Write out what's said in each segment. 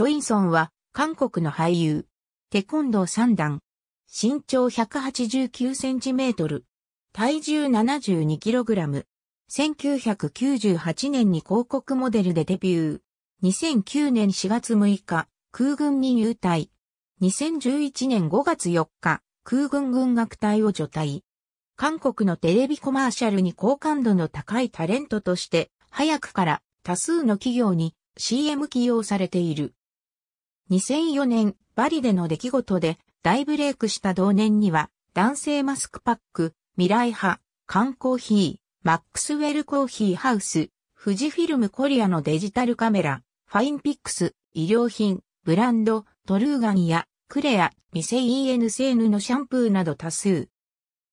チョインソンは、韓国の俳優。テコンドー三段。身長189センチメートル。体重72キログラム。1998年に広告モデルでデビュー。2009年4月6日、空軍に入隊。2011年5月4日、空軍軍楽隊を除隊。韓国のテレビコマーシャルに好感度の高いタレントとして、早くから多数の企業に CM 起用されている。2004年、バリでの出来事で大ブレイクした同年には、男性マスクパック、未来派、缶コーヒー、マックスウェルコーヒーハウス、富士フィルムコリアのデジタルカメラ、ファインピックス、医療品、ブランド、トルーガンや、クレア、ミセイエヌセーヌのシャンプーなど多数。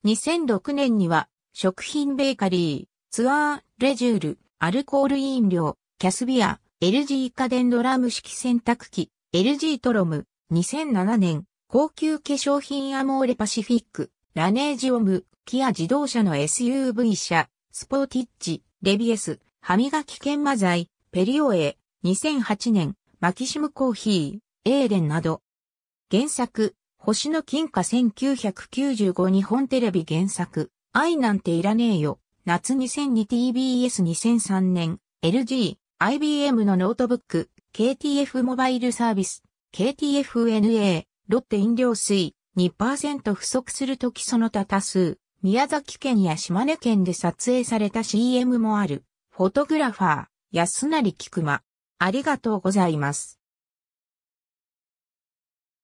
2006年には、食品ベーカリー、ツアー、レジュール、アルコール飲料、キャスビア、LG 家電ドラム式洗濯機、LG トロム、2007年、高級化粧品アモーレパシフィック、ラネージオム、キア自動車の SUV 車、スポーティッチ、レビエス、歯磨き研磨剤、ペリオエ、2008年、マキシムコーヒー、エーレンなど。原作、星の金貨1995日本テレビ原作、愛なんていらねえよ、夏 2002TBS2003 年、LG、IBM のノートブック、KTF モバイルサービス、KTFNA、ロッテ飲料水、2%不足するときその他多数、宮崎県や島根県で撮影された CM もある、フォトグラファー、安成菊間。ありがとうございます。